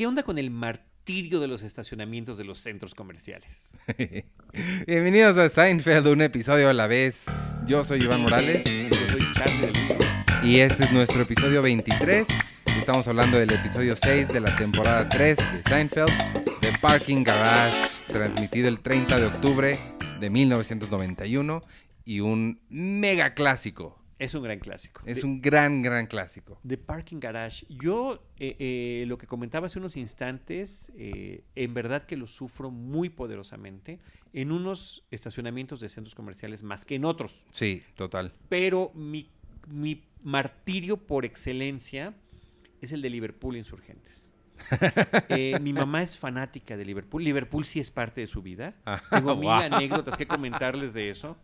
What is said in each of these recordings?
¿Qué onda con el martirio de los estacionamientos de los centros comerciales? Bienvenidos a Seinfeld, un episodio a la vez. Yo soy Iván Morales. Yo soy Charlie Y este es nuestro episodio 23. Estamos hablando del episodio 6 de la temporada 3 de Seinfeld, The Parking Garage, transmitido el 30 de octubre de 1991 y un mega clásico es un gran clásico. Es un gran, gran clásico. The Parking Garage. Yo eh, eh, lo que comentaba hace unos instantes, eh, en verdad que lo sufro muy poderosamente en unos estacionamientos de centros comerciales más que en otros. Sí, total. Pero mi, martirio por excelencia es el de Liverpool Insurgentes. mi mamá es fanática de Liverpool. Liverpool sí es parte de su vida. Ah, Tengo mil anécdotas que comentarles de eso.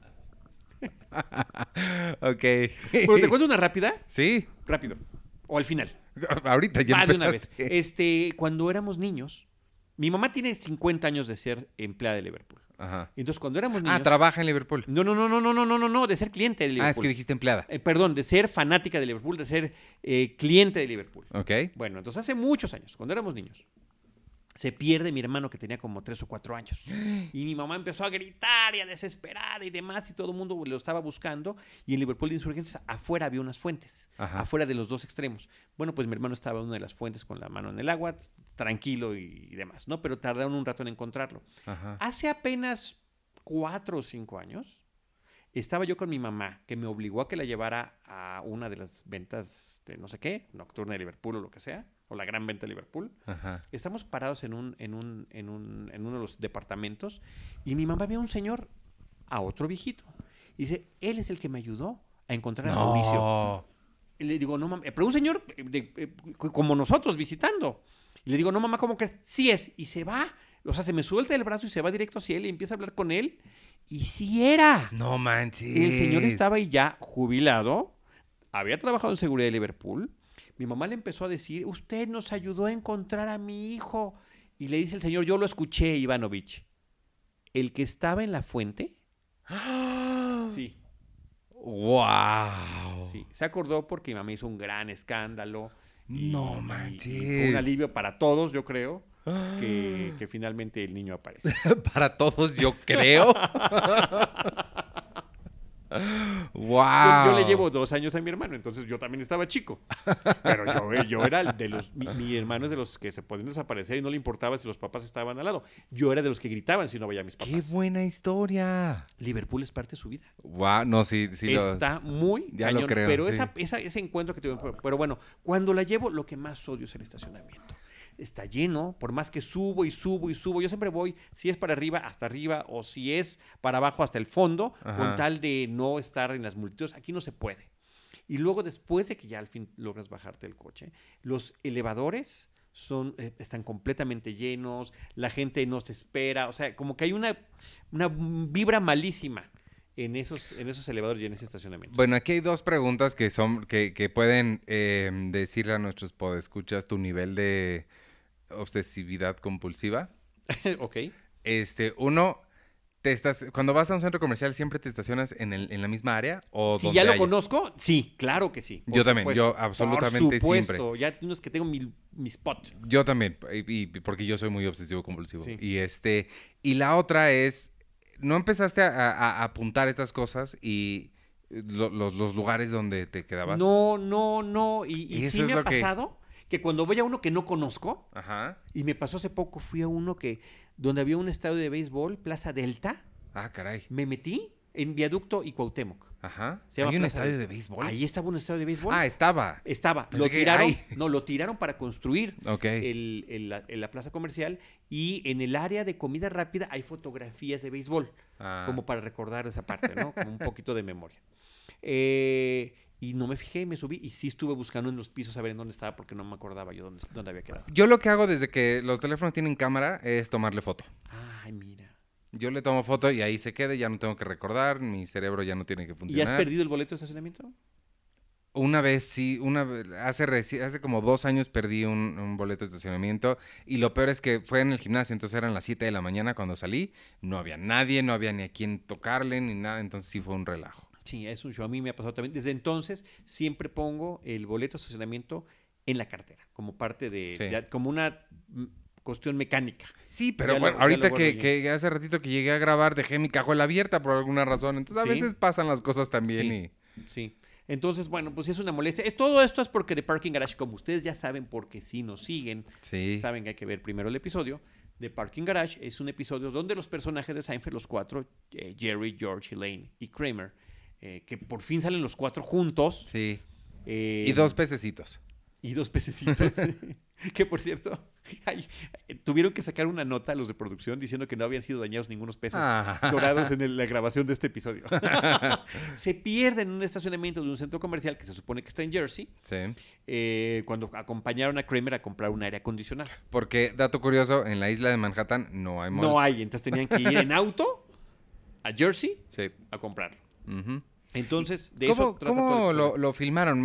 ok. ¿Pero ¿te cuento una rápida? Sí. Rápido. O al final. Ahorita ya ah, de una vez. Este, cuando éramos niños, mi mamá tiene 50 años de ser empleada de Liverpool. Ajá. Entonces, cuando éramos ah, niños. Ah, trabaja en Liverpool. No, no, no, no, no, no, no, no, de ser cliente de Liverpool. Ah, es que dijiste empleada. Eh, perdón, de ser fanática de Liverpool, de ser eh, cliente de Liverpool. Ok. Bueno, entonces hace muchos años, cuando éramos niños, se pierde mi hermano que tenía como tres o cuatro años. Y mi mamá empezó a gritar y a desesperar y demás, y todo el mundo lo estaba buscando. Y en Liverpool de Insurgencias afuera había unas fuentes, afuera de los dos extremos. Bueno, pues mi hermano estaba en una de las fuentes con la mano en el agua, tranquilo y, demás, ¿no? Pero tardaron un rato en encontrarlo. Hace apenas cuatro o cinco años, estaba yo con mi mamá, que me obligó a que la llevara a una de las ventas de no sé qué, nocturna de Liverpool o lo que sea o la gran venta de Liverpool. Estamos parados en, un, en, uno de los departamentos y mi mamá ve a un señor, a otro viejito. Y dice, él es el que me ayudó a encontrar a Mauricio. le digo, no mames, pero un señor eh, eh, como nosotros visitando. le digo, no mamá, ¿cómo crees? Sí es. Y se va. O sea, se me suelta el brazo y se va directo hacia él y empieza a hablar con él. Y sí era. No manches. El señor estaba ahí ya jubilado, había trabajado en seguridad de Liverpool, mi mamá le empezó a decir, usted nos ayudó a encontrar a mi hijo. Y le dice el señor, yo lo escuché, Ivanovich. El que estaba en la fuente. ¡Ah! sí. ¡Wow! Sí, se acordó porque mi mamá hizo un gran escándalo. no manches. un alivio para todos, yo creo. Que, ¡Ah! que, finalmente el niño aparece. Para todos, yo creo. Wow. Yo, le llevo dos años a mi hermano, entonces yo también estaba chico. Pero yo, eh, era de los. Mi, hermano es de los que se podían desaparecer y no le importaba si los papás estaban al lado. Yo era de los que gritaban si no veía a mis papás. ¡Qué buena historia! Liverpool es parte de su vida. Wow, no, sí, sí. Está muy. cañón, Pero ese encuentro que tuvimos. Pero bueno, cuando la llevo, lo que más odio es el estacionamiento está lleno, por más que subo y subo y subo, yo siempre voy, si es para arriba, hasta arriba, o si es para abajo, hasta el fondo, con tal de no estar en las multitudes, aquí no se puede. Y luego después de que ya al fin logras bajarte el coche, los elevadores son, eh, están completamente llenos, la gente no se espera, o sea, como que hay una, una vibra malísima en esos, en esos elevadores y en ese estacionamiento. Bueno, aquí hay dos preguntas que son, que, pueden eh, decirle a nuestros podescuchas tu nivel de obsesividad compulsiva. ok. Este, uno, te estás, cuando vas a un centro comercial siempre te estacionas en, el, en la misma área o si ya lo conozco sí claro que sí yo también yo absolutamente por supuesto. ya no que tengo mi, spot yo también y, porque yo soy muy obsesivo compulsivo y este y la otra es no empezaste a, apuntar estas cosas y los, lugares donde te quedabas no no no y, sí me ha pasado que cuando voy a uno que no conozco, y me pasó hace poco, fui a uno que, donde había un estadio de béisbol, Plaza Delta. Ah, caray. Me metí en Viaducto y Cuauhtémoc. Ajá. Se un estadio de béisbol? Ahí estaba un estadio de béisbol. Ah, estaba. Estaba. lo tiraron. no, lo tiraron para construir el, la, plaza comercial y en el área de comida rápida hay fotografías de béisbol, ah. como para recordar esa parte, ¿no? Como un poquito de memoria. Eh, y no me fijé me subí y sí estuve buscando en los pisos a ver en dónde estaba porque no me acordaba yo dónde, dónde había quedado. Yo lo que hago desde que los teléfonos tienen cámara es tomarle foto. Ay, mira. Yo le tomo foto y ahí se quede, ya no tengo que recordar, mi cerebro ya no tiene que funcionar. ¿Y has perdido el boleto de estacionamiento? Una vez sí, una hace, hace como dos años perdí un, boleto de estacionamiento y lo peor es que fue en el gimnasio, entonces eran las 7 de la mañana cuando salí, no había nadie, no había ni a quién tocarle ni nada, entonces sí fue un relajo. Sí, un yo a mí me ha pasado también. Desde entonces siempre pongo el boleto de estacionamiento en la cartera, como parte de, como una mm, cuestión mecánica. Sí, pero bueno, ahorita que, hace ratito que llegué a grabar dejé mi cajuela abierta por alguna razón, entonces a veces pasan las cosas también sí. Entonces, bueno, pues es una molestia. todo esto es porque de Parking Garage, como ustedes ya saben, porque si nos siguen, saben que hay que ver primero el episodio. The Parking Garage es un episodio donde los personajes de Seinfeld, los cuatro, eh, Jerry, George, Elaine y Kramer, eh, que por fin salen los cuatro juntos. Sí. y eh, dos pececitos. Y dos pececitos. que por cierto, tuvieron que sacar una nota a los de producción diciendo que no habían sido dañados ningunos peces ah. dorados en la grabación de este episodio. se pierden en un estacionamiento de un centro comercial que se supone que está en Jersey. Sí. Eh, cuando acompañaron a Kramer a comprar un aire acondicionado. Porque, dato curioso, en la isla de Manhattan no hay malls. No hay, entonces tenían que ir en auto a Jersey a comprarlo. Entonces, de ¿Cómo, eso lo, filmaron?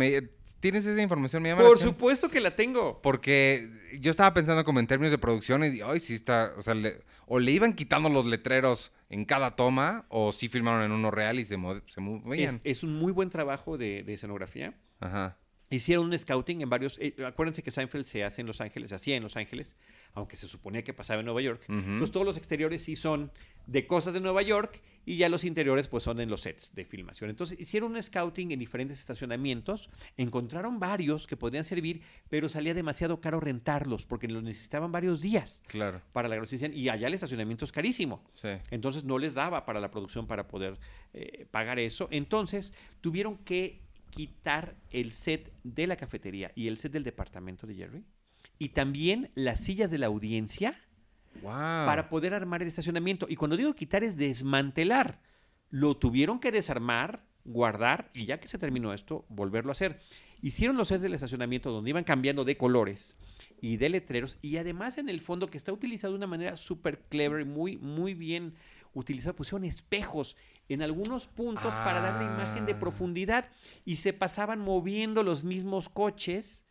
¿Tienes esa información? mi Por supuesto que la tengo. Porque yo estaba pensando como en términos de producción y ay, sí está, o le, o le iban quitando los letreros en cada toma o sí filmaron en uno real y se, se movían. Es, un muy buen trabajo de escenografía. Ajá hicieron un scouting en varios. Eh, acuérdense que Seinfeld se hace en Los Ángeles, se hacía en Los Ángeles, aunque se suponía que pasaba en Nueva York. Pues todos los exteriores sí son de cosas de Nueva York y ya los interiores pues son en los sets de filmación. Entonces hicieron un scouting en diferentes estacionamientos, encontraron varios que podían servir, pero salía demasiado caro rentarlos porque los necesitaban varios días. Para la grabación y allá el estacionamiento es carísimo. Entonces no les daba para la producción para poder eh, pagar eso. Entonces tuvieron que quitar el set de la cafetería y el set del departamento de Jerry y también las sillas de la audiencia para poder armar el estacionamiento. Y cuando digo quitar es desmantelar. Lo tuvieron que desarmar, guardar y ya que se terminó esto, volverlo a hacer. Hicieron los sets del estacionamiento donde iban cambiando de colores y de letreros y además en el fondo que está utilizado de una manera súper clever, muy, muy bien utilizar, pusieron espejos en algunos puntos para dar la imagen de ah. profundidad y se pasaban moviendo los mismos coches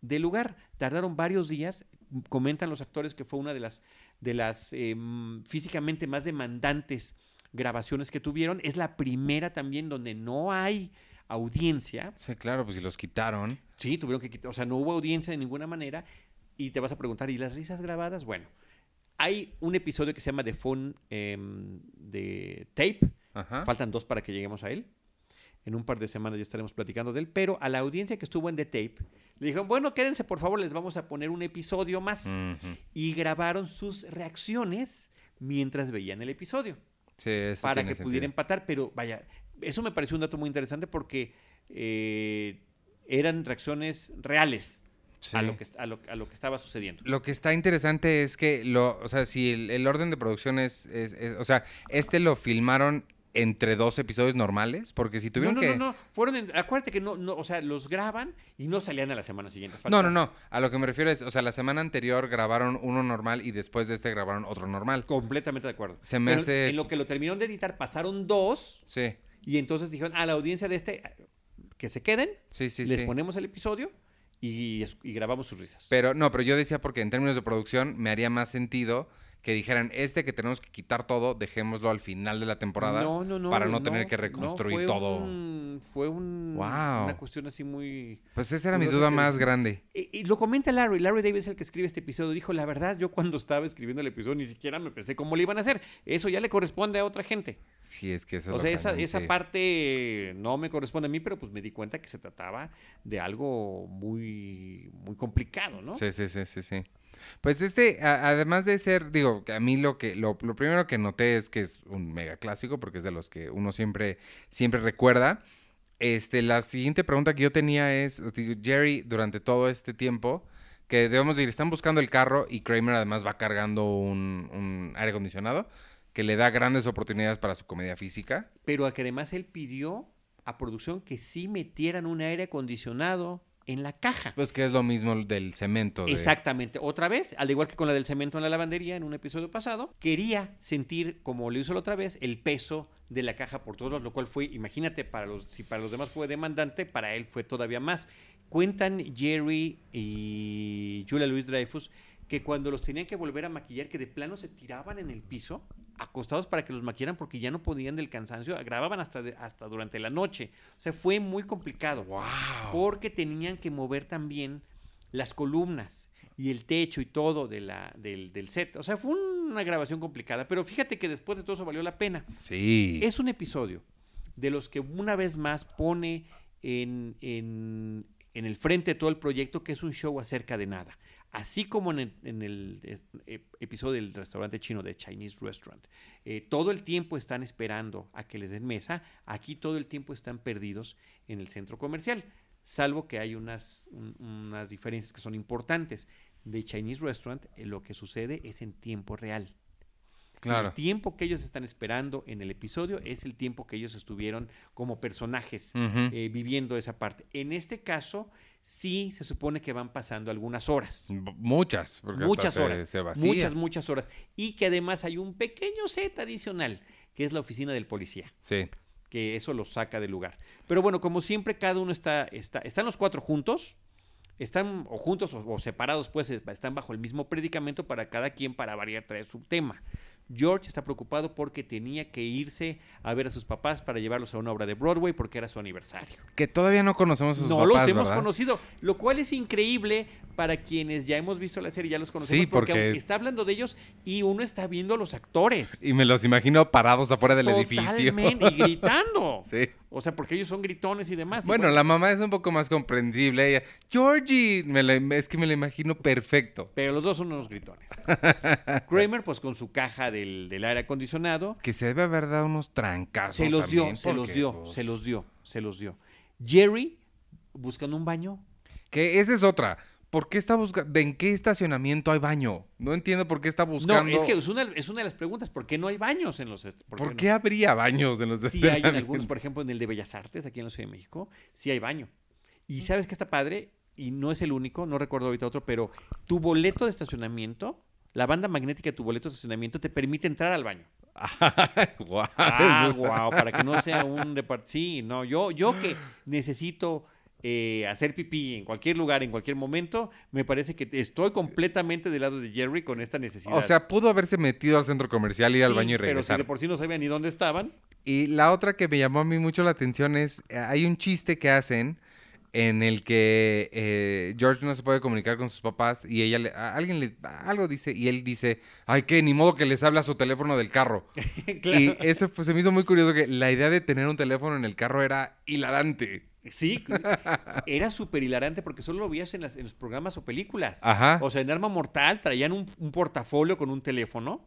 de lugar. Tardaron varios días, comentan los actores que fue una de las, de las em, físicamente más demandantes grabaciones que tuvieron. Es la primera también donde no hay audiencia. Sí, claro, pues si los quitaron. Sí, tuvieron que quitar, o sea, no hubo audiencia de ninguna manera. Y te vas a preguntar, ¿y las risas grabadas? Bueno, hay un episodio que se llama The Phone em, de Tape. Faltan dos para que lleguemos a él. En un par de semanas ya estaremos platicando de él. Pero a la audiencia que estuvo en The Tape, le dijeron, bueno, quédense por favor, les vamos a poner un episodio más. Y grabaron sus reacciones mientras veían el episodio. Sí, para que pudieran pudiera empatar. Pero vaya, eso me pareció un dato muy interesante porque eh, eran reacciones reales a, lo que, a, lo, que estaba sucediendo. Lo que está interesante es que, lo, o sea, si el, orden de producción es, es, o sea, este lo filmaron entre dos episodios normales, porque si tuvieron no, no, No, no, fueron, acuérdate que no, no, o sea, los graban y no salían a la semana siguiente. No, no, no, a lo que me refiero es, o sea, la semana anterior grabaron uno normal y después de este grabaron otro normal. Completamente de acuerdo. Se En lo que lo terminaron de editar pasaron dos. Sí. Y entonces dijeron a la audiencia de este, que se queden. Sí, sí, les ponemos el episodio y, grabamos sus risas. Pero no, pero yo decía porque en términos de producción me haría más sentido que dijeran, este que tenemos que quitar todo, dejémoslo al final de la temporada para no, tener que reconstruir todo fue una cuestión así muy... Pues esa era mi duda más grande. Y, lo comenta Larry, Larry Davis el que escribe este episodio, dijo, la verdad, yo cuando estaba escribiendo el episodio ni siquiera me pensé cómo lo iban a hacer, eso ya le corresponde a otra gente. Sí, es que eso... O sea, esa, parte no me corresponde a mí, pero pues me di cuenta que se trataba de algo muy, muy complicado, ¿no? Sí, sí, sí, sí, sí. Pues este, además de ser, digo, a mí lo que lo, primero que noté es que es un mega clásico, porque es de los que uno siempre, siempre recuerda. Este, la siguiente pregunta que yo tenía es, Jerry, durante todo este tiempo, que debemos decir, están buscando el carro y Kramer además va cargando un, un aire acondicionado que le da grandes oportunidades para su comedia física. Pero a que además él pidió a producción que sí metieran un aire acondicionado en la caja. Pues que es lo mismo del cemento. Exactamente. Otra vez, al igual que con la del cemento en la lavandería en un episodio pasado, quería sentir, como lo hizo la otra vez, el peso de la caja por todos lados, lo cual fue, imagínate, para los, si para los demás fue demandante, para él fue todavía más. Cuentan Jerry y Julia Luis Dreyfus que cuando los tenían que volver a maquillar, que de plano se tiraban en el piso, acostados para que los maquillaran porque ya no podían del cansancio, grababan hasta, hasta durante la noche. O sea, fue muy complicado. Wow. Porque tenían que mover también las columnas y el techo y todo de la, del, del, set. O sea, fue una grabación complicada, pero fíjate que después de todo eso valió la pena. Sí. Es un episodio de los que una vez más pone en, en, en el frente todo el proyecto que es un show acerca de nada Así como en el, eh, episodio del restaurante chino de Chinese Restaurant, eh, todo el tiempo están esperando a que les den mesa, aquí todo el tiempo están perdidos en el centro comercial, salvo que hay unas, unas diferencias que son importantes. De Chinese Restaurant eh, lo que sucede es en tiempo real. El tiempo que ellos están esperando en el episodio es el tiempo que ellos estuvieron como personajes eh, viviendo esa parte. En este caso, sí se supone que van pasando algunas horas. Muchas, muchas horas. Muchas, muchas horas. Y que además hay un pequeño set adicional, que es la oficina del policía. Sí. Que eso los saca del lugar. Pero bueno, como siempre, cada uno está, está están los cuatro juntos están o juntos o, o, separados, pues están bajo el mismo predicamento para cada quien para variar traer su tema. George está preocupado porque tenía que irse a ver a sus papás para llevarlos a una obra de Broadway porque era su aniversario. Que todavía no conocemos a sus papás. No los hemos conocido, lo cual es increíble para quienes ya hemos visto la serie, y ya los conocemos porque, está hablando de ellos y uno está viendo a los actores. Y me los imagino parados afuera del Totalmente, edificio. y gritando. Sí. O sea, porque ellos son gritones y demás. Bueno, la mamá es un poco más comprensible. Ella, Georgie, es que me la imagino perfecto. Pero los dos son unos gritones. Kramer, pues con su caja del, aire acondicionado. Que se debe haber dado unos trancazos. Se los dio, se los dio, pues se los dio, se los dio. Jerry, buscando un baño. Que esa es otra. ¿por qué está buscando? ¿En qué estacionamiento hay baño? No entiendo por qué está buscando. No, es que es una, es de las preguntas. ¿Por qué no hay baños en los ¿Por, ¿Por qué, habría baños en los Sí, hay en algunos, por ejemplo, en el de Bellas Artes, aquí en la Ciudad de México, sí hay baño. Y mm. sabes que está padre, y no es el único, no recuerdo ahorita otro, pero tu boleto de estacionamiento, la banda magnética de tu boleto de estacionamiento te permite entrar al baño. wow. Ah, wow, para que no sea un departamento. Sí, no, yo, yo que necesito eh, hacer pipí en cualquier lugar, en cualquier momento, me parece que estoy completamente del lado de Jerry con esta necesidad. O sea, pudo haberse metido al centro comercial, ir al baño y regresar. Pero si de por sí no sabía ni dónde estaban. Y la otra que me llamó a mí mucho la atención es, eh, hay un chiste que hacen en el que eh, George no se puede comunicar con sus papás y ella le, alguien le algo dice y él dice ay que ni modo que les habla a su teléfono del carro y eso se me hizo muy curioso que la idea de tener un teléfono en el carro era hilarante Sí, era súper hilarante porque solo lo veías en, los programas o películas. Ajá. O sea, en Arma Mortal traían un, portafolio con un teléfono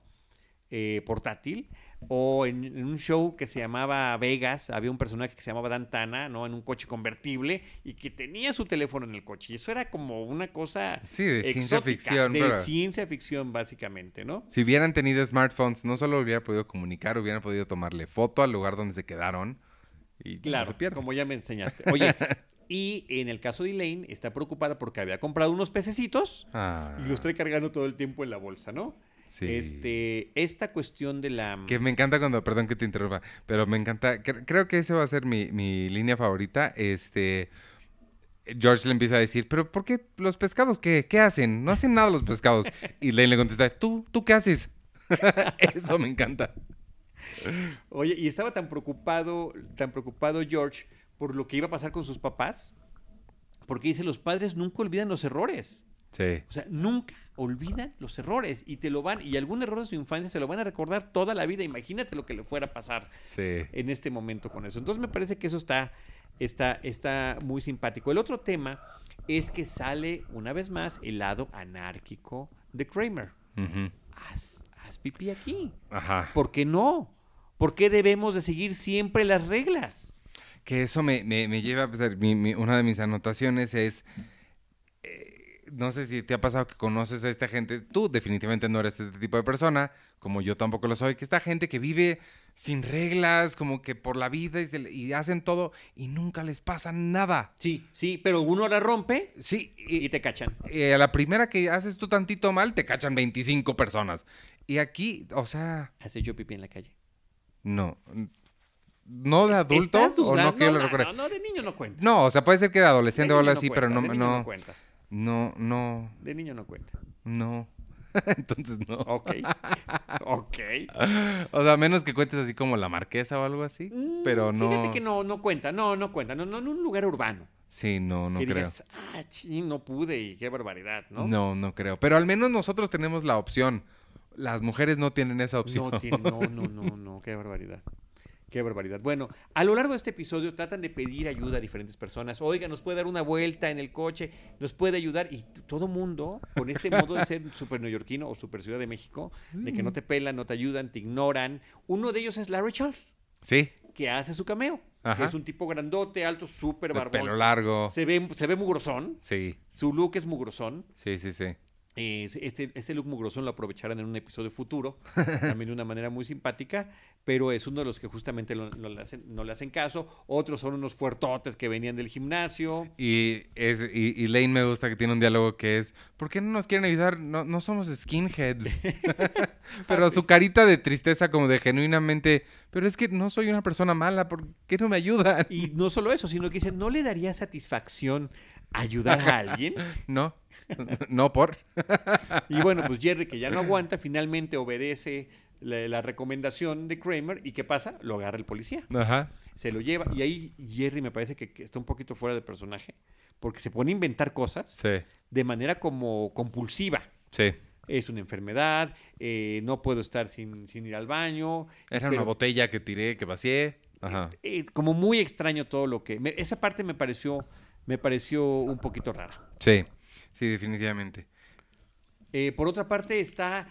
eh, portátil. O en, un show que se llamaba Vegas, había un personaje que se llamaba Dantana, ¿no? En un coche convertible y que tenía su teléfono en el coche. Y eso era como una cosa. Sí, de ciencia ficción. De ciencia ficción, básicamente, ¿no? Si hubieran tenido smartphones, no solo hubiera podido comunicar, hubieran podido tomarle foto al lugar donde se quedaron y claro, como ya me enseñaste. Oye, y en el caso de Elaine, está preocupada porque había comprado unos pececitos y los ah. trae cargando todo el tiempo en la bolsa, ¿no? Sí. Este, esta cuestión de la... Que me encanta cuando, perdón que te interrumpa, pero me encanta, creo que esa va a ser mi, línea favorita, este... George le empieza a decir, pero ¿por qué los pescados qué, hacen? No hacen nada los pescados. Y Lane le contesta, ¿tú, tú qué haces? Eso me encanta. Oye, y estaba tan preocupado, tan preocupado George por lo que iba a pasar con sus papás, porque dice, los padres nunca olvidan los errores. Sí. O sea, nunca olvidan los errores y te lo van, y algún error de su infancia se lo van a recordar toda la vida. Imagínate lo que le fuera a pasar en este momento con eso. Entonces me parece que eso está, está, está muy simpático. El otro tema es que sale una vez más el lado anárquico de Kramer pipí aquí. Ajá. ¿Por qué no? ¿Por qué debemos de seguir siempre las reglas? Que eso me, me, lleva pues, a pensar, una de mis anotaciones es, eh, no sé si te ha pasado que conoces a esta gente, tú definitivamente no eres este tipo de persona, como yo tampoco lo soy, que esta gente que vive sin reglas, como que por la vida y, hacen todo y nunca les pasa nada. Sí, sí, pero uno la rompe sí, y, te cachan. Eh, a la primera que haces tú tantito mal, te cachan 25 personas. Y aquí, o sea... ¿Hace yo pipí en la calle? No. No de adulto o no que no, No, no, de niño no cuenta. No, o sea, puede ser que de adolescente o algo así, pero no... De no, no cuenta. No, no. De niño no cuenta. No. Entonces no. Ok. Ok. o sea, menos que cuentes así como la marquesa o algo así. Mm, pero no. Fíjate que no, no cuenta, no, no cuenta. No, no, en un lugar urbano. Sí, no, no creo. Digas, ah, no pude y qué barbaridad, ¿no? No, no creo. Pero al menos nosotros tenemos la opción. Las mujeres no tienen esa opción. No, no, no, no, qué barbaridad. Qué barbaridad. Bueno, a lo largo de este episodio tratan de pedir ayuda a diferentes personas. Oiga, nos puede dar una vuelta en el coche, nos puede ayudar. Y todo mundo, con este modo de ser súper neoyorquino o super Ciudad de México, de que no te pelan, no te ayudan, te ignoran. Uno de ellos es Larry Charles. Sí. Que hace su cameo. es un tipo grandote, alto, súper barbón. Pelo largo. Se ve, se ve mugrosón. Sí. Su look es mugrosón. Sí, sí, sí este, este look mugroso lo aprovecharán en un episodio futuro, también de una manera muy simpática, pero es uno de los que justamente no le hacen caso. Otros son unos fuertotes que venían del gimnasio. Y, es, y, Lane me gusta que tiene un diálogo que es, ¿por qué no nos quieren ayudar? No, no somos skinheads. pero ah, su carita de tristeza como de genuinamente, pero es que no soy una persona mala, ¿por qué no me ayudan? Y no solo eso, sino que dice, no le daría satisfacción ayudar a alguien? no, no por. y bueno, pues Jerry, que ya no aguanta, finalmente obedece la, recomendación de Kramer y ¿qué pasa? Lo agarra el policía. Ajá. Se lo lleva y ahí Jerry me parece que, está un poquito fuera de personaje porque se pone a inventar cosas de manera como compulsiva. Sí. Es una enfermedad, eh, no puedo estar sin, ir al baño. Era una botella que tiré, que vacié. Ajá. como muy extraño todo lo que... esa parte me pareció me pareció un poquito rara. Sí, sí, definitivamente. Eh, por otra parte está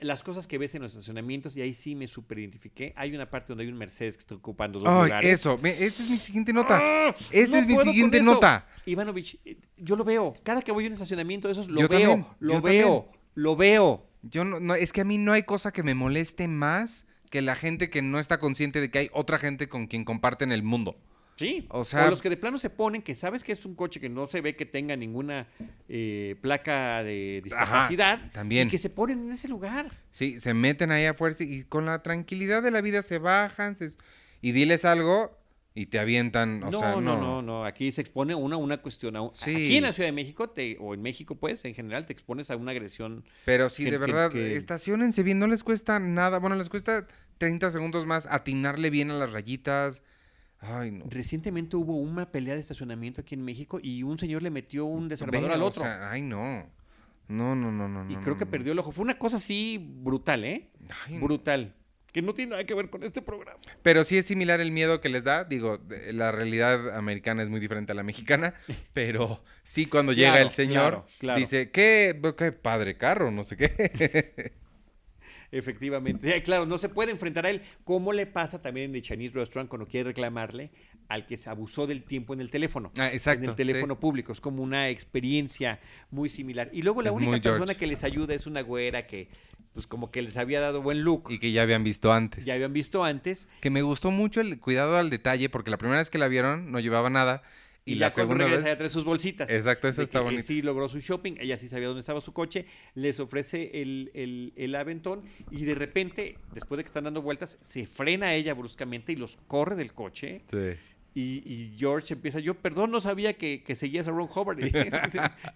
las cosas que ves en los estacionamientos y ahí sí me superidentifiqué. Hay una parte donde hay un Mercedes que está ocupando dos Ay, lugares. Eso, es mi siguiente nota. ¡Ah! es mi siguiente nota. Ivanovich, eh, yo lo veo. Cada que voy a un estacionamiento, eso lo veo, lo veo, lo veo. Yo no, es que a mí no hay cosa que me moleste más que la gente que no está consciente de que hay otra gente con quien comparten el mundo. Sí, o sea. los que de plano se ponen, que sabes que es un coche que no se ve que tenga ninguna eh, placa de discapacidad. también. Y que se ponen en ese lugar. Sí, se meten ahí a fuerza y con la tranquilidad de la vida se bajan y diles algo y te avientan. no, no, no, no, Aquí se expone una, una cuestión. Aquí en la Ciudad de México, te, o en México, pues, en general, te expones a una agresión. Pero sí, de verdad, Estaciónense estacionense bien, no les cuesta nada. Bueno, les cuesta 30 segundos más atinarle bien a las rayitas Recientemente hubo una pelea de estacionamiento aquí en México y un señor le metió un desarmador al otro. ay, no. No, no, no, no. Y creo que perdió el ojo. Fue una cosa así brutal, ¿eh? brutal. Que no tiene nada que ver con este programa. Pero sí es similar el miedo que les da. Digo, la realidad americana es muy diferente a la mexicana. Pero sí, cuando llega el señor, dice, ¿Qué, ¿Qué, padre carro, no sé qué. Efectivamente. claro, no se puede enfrentar a él. ¿Cómo le pasa también en The Chinese Restaurant cuando quiere reclamarle al que se abusó del tiempo en el teléfono? Ah, exacto. En el teléfono público. Es como una experiencia muy similar. Y luego la única persona que les ayuda es una güera que, pues como que les había dado buen look. Y que ya habían visto antes. Ya habían visto antes. Que me gustó mucho el cuidado al detalle, porque la primera vez que la vieron no llevaba nada. Y, la ya de regresa ya sus bolsitas. Exacto, eso está bonito. Sí logró su shopping, ella sí sabía dónde estaba su coche, les ofrece el, el, el, aventón y de repente, después de que están dando vueltas, se frena ella bruscamente y los corre del coche. Sí. Y, George empieza, yo perdón, no sabía que, seguías a Ron Hubbard.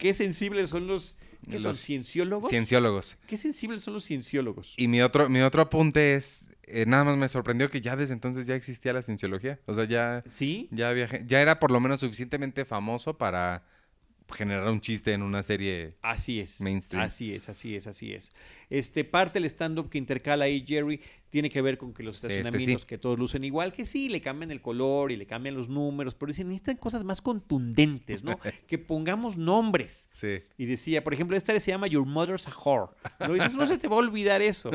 ¿Qué, sensibles son los, ¿qué son, cienciólogos? Cienciólogos. ¿Qué sensibles son los cienciólogos? Y mi otro, mi otro apunte es, eh, nada más me sorprendió que ya desde entonces ya existía la cienciología. O sea, ya... Sí. Ya, había, ya era por lo menos suficientemente famoso para generar un chiste en una serie así es mainstream. así es así es así es este parte del stand up que intercala ahí Jerry tiene que ver con que los este estacionamientos que todos lucen igual que sí le cambian el color y le cambian los números pero dicen necesitan cosas más contundentes no que pongamos nombres y decía por ejemplo esta se llama your mother's a whore no dices no se te va a olvidar eso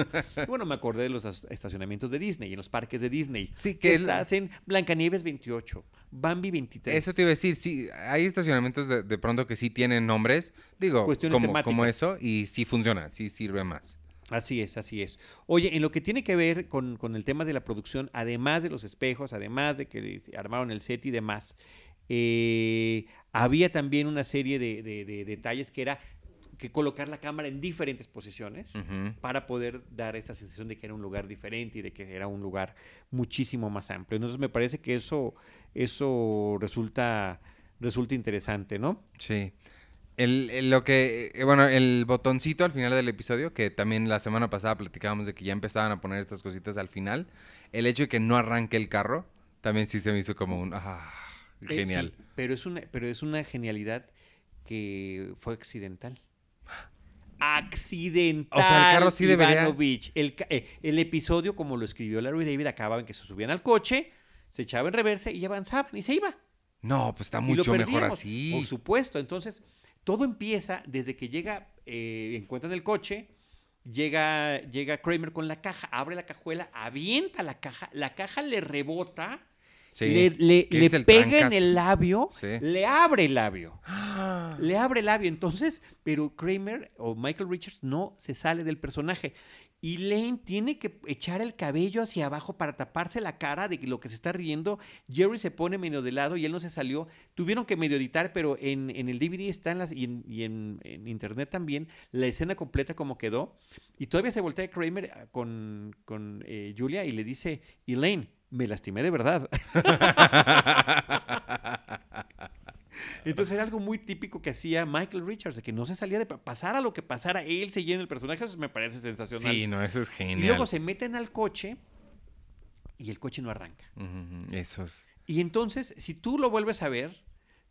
bueno me acordé de los estacionamientos de Disney en los parques de Disney sí que, que la... hacen Blancanieves 28 Bambi 23. Eso te iba a decir, sí, hay estacionamientos de, pronto que sí tienen nombres, digo, como, eso, y sí funciona, sí sirve más. Así es, así es. Oye, en lo que tiene que ver con, con, el tema de la producción, además de los espejos, además de que armaron el set y demás, eh, había también una serie de, detalles que era que colocar la cámara en diferentes posiciones para poder dar esa sensación de que era un lugar diferente y de que era un lugar muchísimo más amplio. Entonces me parece que eso, eso resulta, resulta interesante, ¿no? Sí. El, lo que, eh, bueno, el botoncito al final del episodio, que también la semana pasada platicábamos de que ya empezaban a poner estas cositas al final, el hecho de que no arranque el carro, también sí se me hizo como un... Ah, eh, genial. pero, es una, pero es una genialidad que fue accidental accidental. O sea, el carro sí debería. Eh, el, episodio, como lo escribió Larry David, acababan en que se subían al coche, se echaban en reversa y avanzaban y se iba. No, pues está mucho mejor así. Por supuesto. Entonces, todo empieza desde que llega, eh, en cuenta del coche, llega, llega Kramer con la caja, abre la cajuela, avienta la caja, la caja le rebota le, pega en el labio, le abre el labio. Le abre el labio. Entonces, pero Kramer o Michael Richards no se sale del personaje. Y Lane tiene que echar el cabello hacia abajo para taparse la cara de lo que se está riendo. Jerry se pone medio de lado y él no se salió. Tuvieron que medio editar, pero en, el DVD en las, y, en, y en, internet también la escena completa como quedó. Y todavía se voltea Kramer ah, con, eh, Julia y le dice, Elaine, me lastimé de verdad. Entonces era algo muy típico que hacía Michael Richards, de que no se salía de pasar a lo que pasara, él seguía el personaje, eso me parece sensacional. Sí, no, eso es genial. Y luego se meten al coche y el coche no arranca. Y entonces, si tú lo vuelves a ver,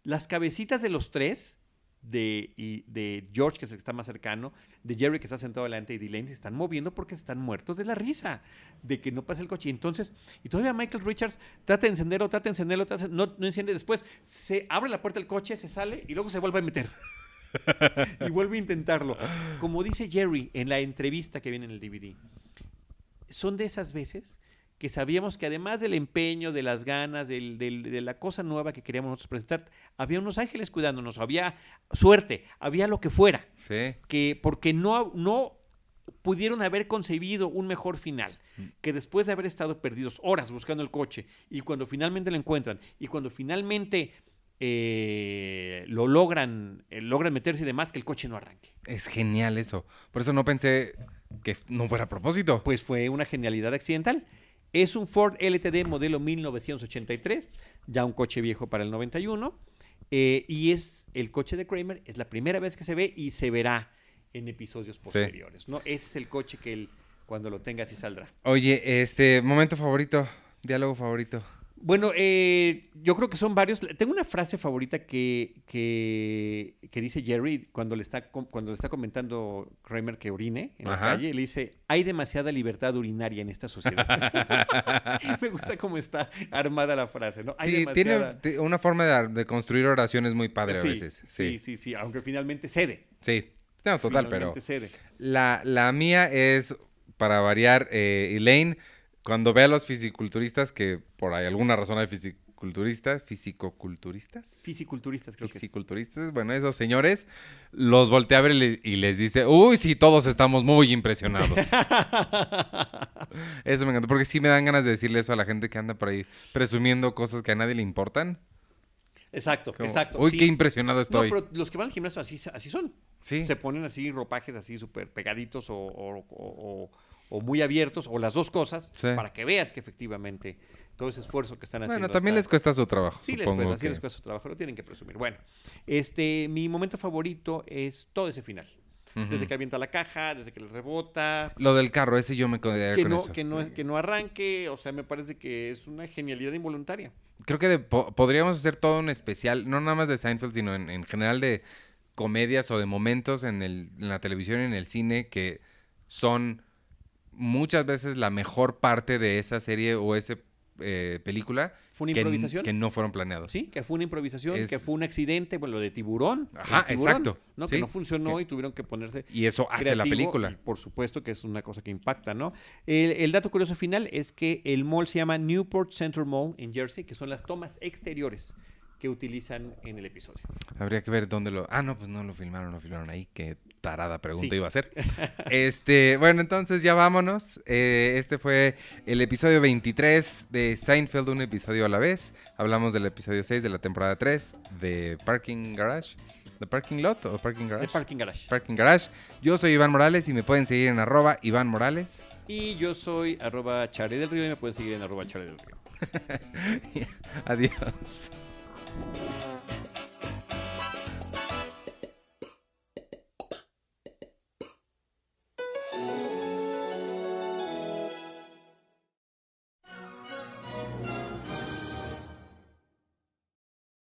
las cabecitas de los tres de, y de George, que está más cercano, de Jerry, que está sentado delante, y de Elaine, se están moviendo porque están muertos de la risa, de que no pasa el coche. Entonces, y todavía Michael Richards trata de encenderlo, trata de encenderlo, no, no enciende después, se abre la puerta del coche, se sale y luego se vuelve a meter. y vuelve a intentarlo. Como dice Jerry en la entrevista que viene en el DVD, son de esas veces que sabíamos que además del empeño, de las ganas, de la cosa nueva que queríamos nosotros presentar, había unos ángeles cuidándonos, había suerte, había lo que fuera. Sí. Que, porque no, no pudieron haber concebido un mejor final, mm. que después de haber estado perdidos horas buscando el coche y cuando finalmente lo encuentran y cuando finalmente eh, lo logran, eh, logran meterse de más, que el coche no arranque. Es genial eso. Por eso no pensé que no fuera a propósito. Pues fue una genialidad accidental. Es un Ford LTD modelo 1983, ya un coche viejo para el 91. Eh, y es el coche de Kramer, es la primera vez que se ve y se verá en episodios posteriores. ¿no? Ese es el coche que él, cuando lo tenga, sí saldrá. Oye, este, momento favorito, diálogo favorito. Bueno, eh, yo creo que son varios. Tengo una frase favorita que, que, dice Jerry cuando le, está, cuando le está comentando Kramer que orine en la calle. Le dice, hay demasiada libertad urinaria en esta sociedad. Me gusta cómo está armada la frase, ¿no? tiene una forma de, construir oraciones muy padre a veces. Sí. sí, sí, aunque finalmente cede. Sí, total, pero... La, la mía es, para variar, eh, Elaine cuando ve a los fisiculturistas, que por alguna razón hay fisiculturistas, fisicoculturistas. Fisiculturistas, creo fisiculturistas, que bueno, esos señores, los voltea a ver y les, dice, uy, sí, todos estamos muy impresionados. eso me encanta, porque sí me dan ganas de decirle eso a la gente que anda por ahí presumiendo cosas que a nadie le importan. Exacto, exacto. Uy, qué impresionado estoy. No, pero los que van al gimnasio así, así son. Sí. Se ponen así ropajes así súper pegaditos o o muy abiertos o las dos cosas para que veas que efectivamente todo ese esfuerzo que están haciendo. Bueno, también les cuesta su trabajo. Sí, les cuesta, su trabajo, lo tienen que presumir. Bueno, este, mi momento favorito es todo ese final. Desde que avienta la caja, desde que le rebota. Lo del carro, ese yo me quedé que con no, eso. Que no, arranque, o sea, me parece que es una genialidad involuntaria. Creo que podríamos hacer todo un especial, no nada más de Seinfeld, sino en, general de comedias o de momentos en, en la televisión y en el cine que son muchas veces la mejor parte de esa serie o esa eh, película. Fue una improvisación. Que, no fueron planeados. Sí, que fue una improvisación, que fue un accidente, bueno, lo de tiburón. Ajá, exacto. ¿no? que no funcionó y tuvieron que ponerse. Y eso hace la película. por supuesto que es una cosa que impacta, ¿no? El, el, dato curioso final es que el mall se llama Newport Center Mall en Jersey, que son las tomas exteriores que utilizan en el episodio. Habría que ver dónde lo... Ah, no, pues no lo filmaron, lo filmaron ahí. Qué tarada pregunta iba a ser. este, bueno, entonces ya vámonos. Eh, este fue el episodio 23 de Seinfeld, un episodio a la vez. Hablamos del episodio 6 de la temporada 3 de Parking Garage. ¿The Parking Lot o Parking Garage? De Parking Garage. Parking Garage. Yo soy Iván Morales y me pueden seguir en arroba Iván Morales. Y yo soy arroba Charlie del Río y me pueden seguir en arroba Charlie del Río. Adiós. Música